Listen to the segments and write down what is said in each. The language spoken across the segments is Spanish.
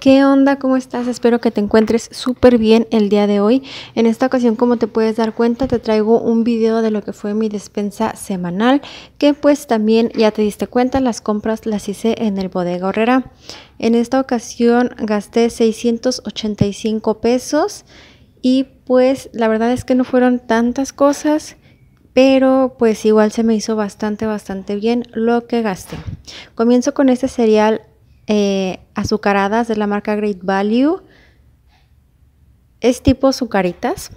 ¿Qué onda? ¿Cómo estás? Espero que te encuentres súper bien el día de hoy. En esta ocasión, como te puedes dar cuenta, te traigo un video de lo que fue mi despensa semanal, que pues también ya te diste cuenta, las compras las hice en el Bodega Horrera. En esta ocasión gasté 685 pesos y pues la verdad es que no fueron tantas cosas pero pues igual se me hizo bastante, bastante bien lo que gasté. Comienzo con este cereal eh, azucaradas de la marca Great Value. Es tipo azucaritas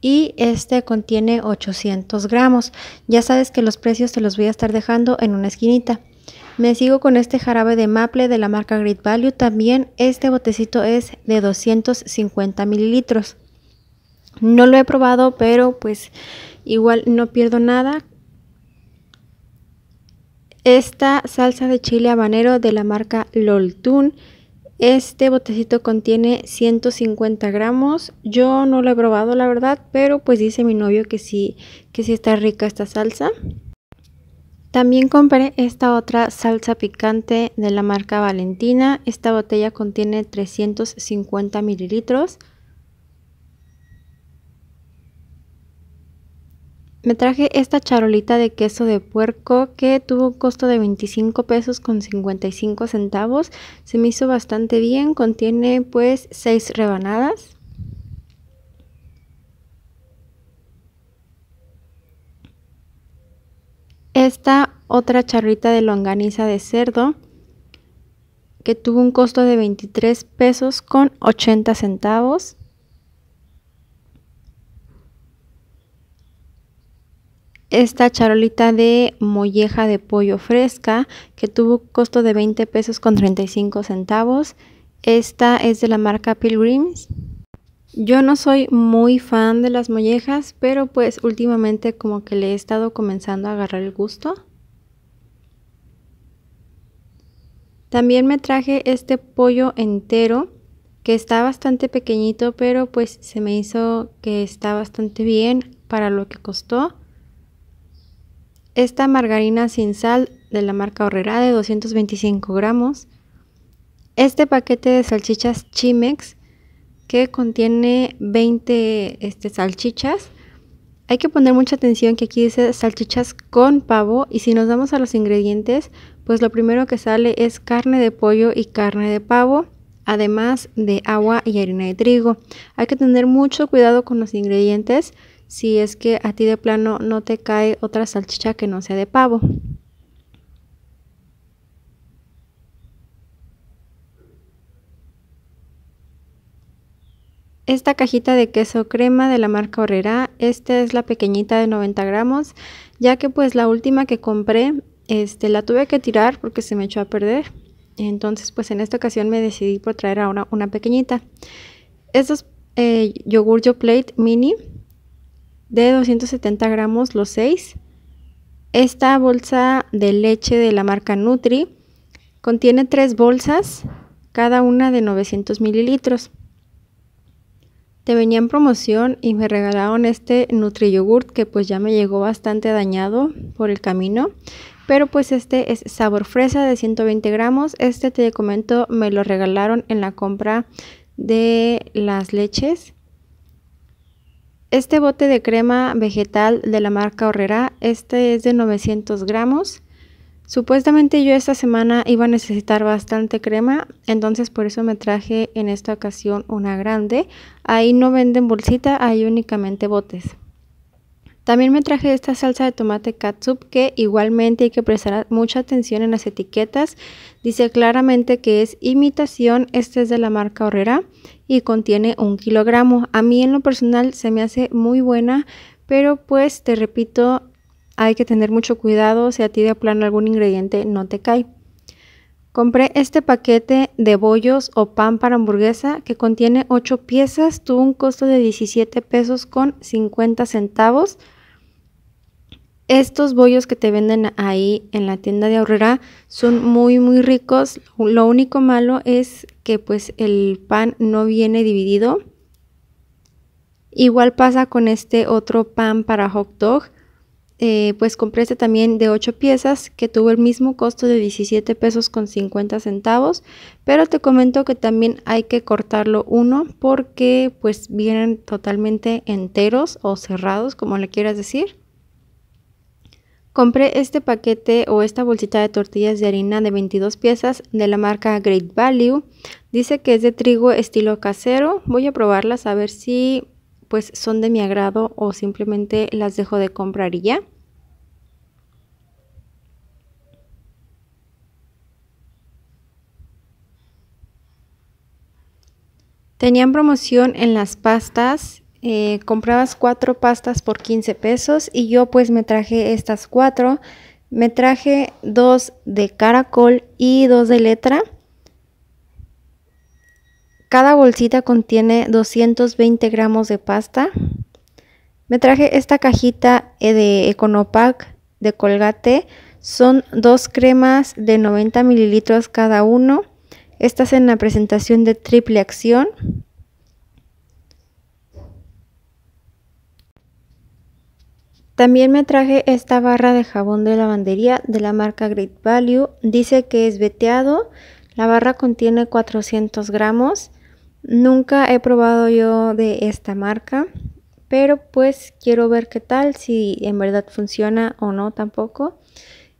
y este contiene 800 gramos. Ya sabes que los precios te los voy a estar dejando en una esquinita. Me sigo con este jarabe de maple de la marca Great Value. También este botecito es de 250 mililitros. No lo he probado, pero pues igual no pierdo nada esta salsa de chile habanero de la marca Loltun. Este botecito contiene 150 gramos. Yo no lo he probado la verdad, pero pues dice mi novio que sí, que sí está rica esta salsa. También compré esta otra salsa picante de la marca Valentina. Esta botella contiene 350 mililitros. Me traje esta charolita de queso de puerco que tuvo un costo de 25 pesos con 55 centavos. Se me hizo bastante bien, contiene pues 6 rebanadas. Esta otra charrita de longaniza de cerdo que tuvo un costo de 23 pesos con 80 centavos. esta charolita de molleja de pollo fresca que tuvo costo de 20 pesos con 35 centavos. Esta es de la marca Pilgrims. Yo no soy muy fan de las mollejas, pero pues últimamente como que le he estado comenzando a agarrar el gusto. También me traje este pollo entero que está bastante pequeñito, pero pues se me hizo que está bastante bien para lo que costó. Esta margarina sin sal de la marca Horrera de 225 gramos. Este paquete de salchichas Chimex que contiene 20 este, salchichas. Hay que poner mucha atención que aquí dice salchichas con pavo y si nos vamos a los ingredientes, pues lo primero que sale es carne de pollo y carne de pavo, además de agua y harina de trigo. Hay que tener mucho cuidado con los ingredientes si es que a ti de plano no te cae otra salchicha que no sea de pavo. Esta cajita de queso crema de la marca Horrera, esta es la pequeñita de 90 gramos, ya que pues la última que compré este, la tuve que tirar porque se me echó a perder. Entonces pues en esta ocasión me decidí por traer ahora una pequeñita. Estos eh, yogur plate mini de 270 gramos los 6. Esta bolsa de leche de la marca Nutri contiene tres bolsas, cada una de 900 mililitros. Te venía en promoción y me regalaron este Nutri Yogurt que pues ya me llegó bastante dañado por el camino. Pero pues este es sabor fresa de 120 gramos. Este te comento me lo regalaron en la compra de las leches. Este bote de crema vegetal de la marca Horrera, este es de 900 gramos. Supuestamente yo esta semana iba a necesitar bastante crema, entonces por eso me traje en esta ocasión una grande. Ahí no venden bolsita, hay únicamente botes. También me traje esta salsa de tomate katsup que igualmente hay que prestar mucha atención en las etiquetas. Dice claramente que es imitación, este es de la marca Horrera y contiene un kilogramo. A mí en lo personal se me hace muy buena, pero pues te repito, hay que tener mucho cuidado si a ti de plano algún ingrediente no te cae. Compré este paquete de bollos o pan para hamburguesa que contiene 8 piezas. Tuvo un costo de 17 pesos con 50 centavos. Estos bollos que te venden ahí en la tienda de Aurrera son muy muy ricos. Lo único malo es que pues el pan no viene dividido. Igual pasa con este otro pan para hot dog. Eh, pues compré este también de 8 piezas que tuvo el mismo costo de 17 pesos con 50 centavos pero te comento que también hay que cortarlo uno porque pues vienen totalmente enteros o cerrados como le quieras decir Compré este paquete o esta bolsita de tortillas de harina de 22 piezas de la marca Great Value. Dice que es de trigo estilo casero. Voy a probarlas a ver si pues son de mi agrado o simplemente las dejo de comprar y ya. Tenían promoción en las pastas. Eh, comprabas cuatro pastas por 15 pesos y yo pues me traje estas cuatro. Me traje dos de caracol y dos de letra. Cada bolsita contiene 220 gramos de pasta. Me traje esta cajita eh, de Econopac de Colgate. Son dos cremas de 90 mililitros cada uno. Estas en la presentación de triple acción. También me traje esta barra de jabón de lavandería de la marca Great Value. Dice que es veteado. La barra contiene 400 gramos. Nunca he probado yo de esta marca, pero pues quiero ver qué tal, si en verdad funciona o no tampoco.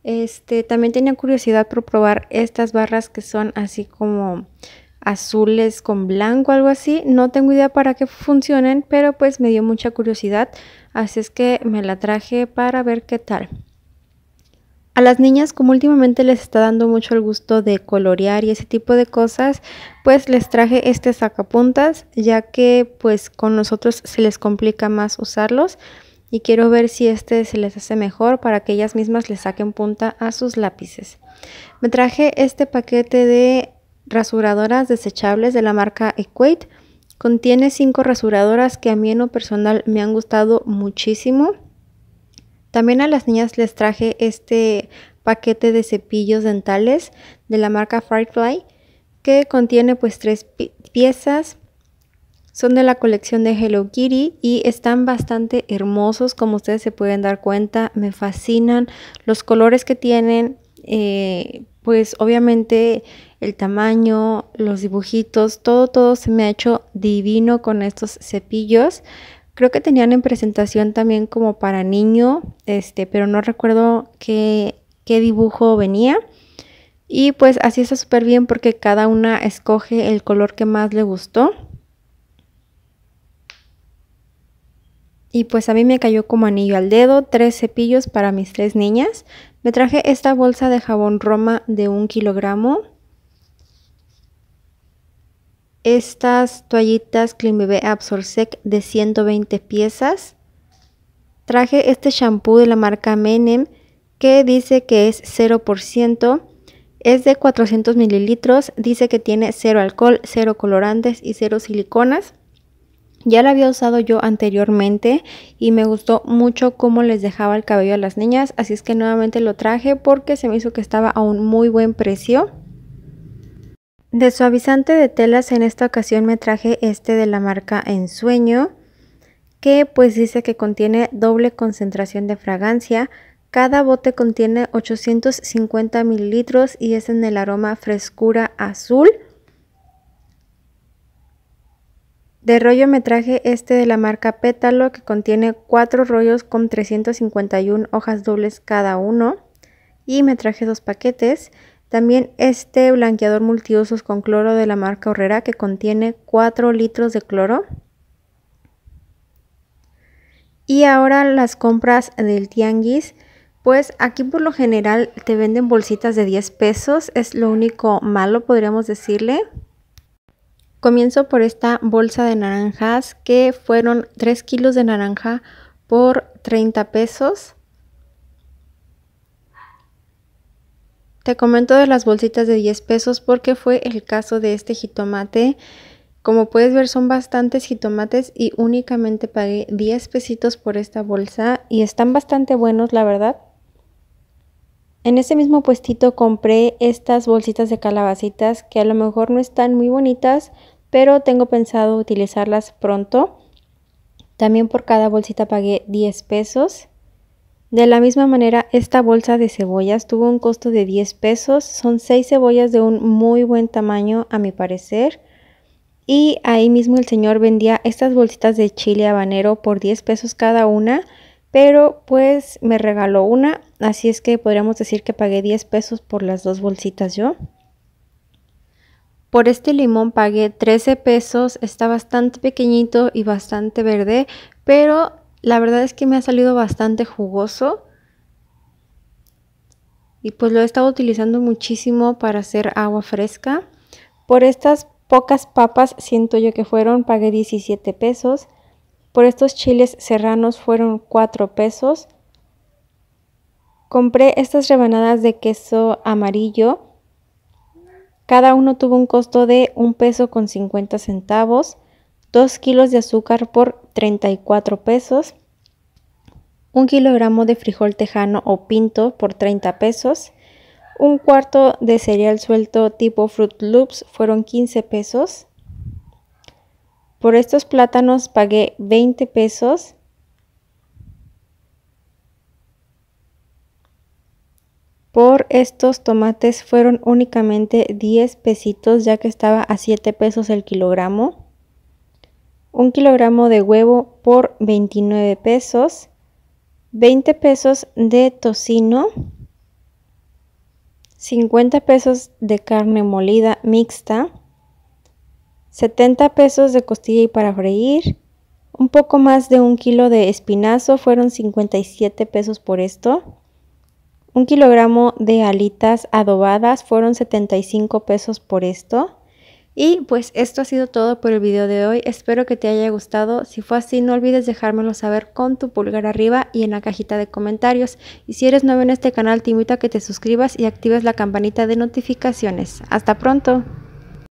Este, también tenía curiosidad por probar estas barras que son así como azules con blanco, algo así. No tengo idea para qué funcionen, pero pues me dio mucha curiosidad. Así es que me la traje para ver qué tal. A las niñas, como últimamente les está dando mucho el gusto de colorear y ese tipo de cosas, pues les traje este sacapuntas, ya que pues con nosotros se les complica más usarlos y quiero ver si este se les hace mejor para que ellas mismas le saquen punta a sus lápices. Me traje este paquete de rasuradoras desechables de la marca Equate. Contiene cinco rasuradoras que a mí en lo personal me han gustado muchísimo. También a las niñas les traje este paquete de cepillos dentales de la marca Firefly que contiene pues tres piezas. Son de la colección de Hello Kitty y están bastante hermosos como ustedes se pueden dar cuenta. Me fascinan los colores que tienen, eh, pues obviamente el tamaño, los dibujitos, todo, todo se me ha hecho divino con estos cepillos. Creo que tenían en presentación también como para niño, este, pero no recuerdo qué, qué dibujo venía. Y pues así está súper bien porque cada una escoge el color que más le gustó. Y pues a mí me cayó como anillo al dedo, tres cepillos para mis tres niñas. Me traje esta bolsa de jabón Roma de un kilogramo estas toallitas Clean Bebé Absorsec de 120 piezas. Traje este shampoo de la marca Menem que dice que es 0%. Es de 400 mililitros, dice que tiene cero alcohol, cero colorantes y cero siliconas. Ya la había usado yo anteriormente y me gustó mucho cómo les dejaba el cabello a las niñas, así es que nuevamente lo traje porque se me hizo que estaba a un muy buen precio. De suavizante de telas en esta ocasión me traje este de la marca Ensueño que pues dice que contiene doble concentración de fragancia. Cada bote contiene 850 mililitros y es en el aroma frescura azul. De rollo me traje este de la marca Pétalo que contiene 4 rollos con 351 hojas dobles cada uno y me traje dos paquetes también este blanqueador multiusos con cloro de la marca Horrera que contiene 4 litros de cloro. Y ahora las compras del tianguis. Pues aquí por lo general te venden bolsitas de 10 pesos. Es lo único malo, podríamos decirle. Comienzo por esta bolsa de naranjas que fueron 3 kilos de naranja por 30 pesos. Te comento de las bolsitas de 10 pesos porque fue el caso de este jitomate. Como puedes ver son bastantes jitomates y únicamente pagué 10 pesitos por esta bolsa y están bastante buenos la verdad. En ese mismo puestito compré estas bolsitas de calabacitas que a lo mejor no están muy bonitas, pero tengo pensado utilizarlas pronto. También por cada bolsita pagué 10 pesos. De la misma manera, esta bolsa de cebollas tuvo un costo de 10 pesos. Son 6 cebollas de un muy buen tamaño, a mi parecer. Y ahí mismo el señor vendía estas bolsitas de chile habanero por 10 pesos cada una, pero pues me regaló una, así es que podríamos decir que pagué 10 pesos por las dos bolsitas yo. Por este limón pagué 13 pesos, está bastante pequeñito y bastante verde, pero la verdad es que me ha salido bastante jugoso. Y pues lo he estado utilizando muchísimo para hacer agua fresca. Por estas pocas papas siento yo que fueron, pagué 17 pesos. Por estos chiles serranos fueron 4 pesos. Compré estas rebanadas de queso amarillo. Cada uno tuvo un costo de un peso con 50 centavos. 2 kilos de azúcar por 34 pesos. Un kilogramo de frijol tejano o pinto por 30 pesos. Un cuarto de cereal suelto tipo Fruit Loops fueron 15 pesos. Por estos plátanos pagué 20 pesos. Por estos tomates fueron únicamente 10 pesitos ya que estaba a 7 pesos el kilogramo. 1 kilogramo de huevo por 29 pesos, 20 pesos de tocino, 50 pesos de carne molida mixta, 70 pesos de costilla y para freír, un poco más de un kilo de espinazo, fueron 57 pesos por esto. Un kilogramo de alitas adobadas, fueron 75 pesos por esto. Y pues esto ha sido todo por el video de hoy, espero que te haya gustado, si fue así no olvides dejármelo saber con tu pulgar arriba y en la cajita de comentarios. Y si eres nuevo en este canal te invito a que te suscribas y actives la campanita de notificaciones. ¡Hasta pronto!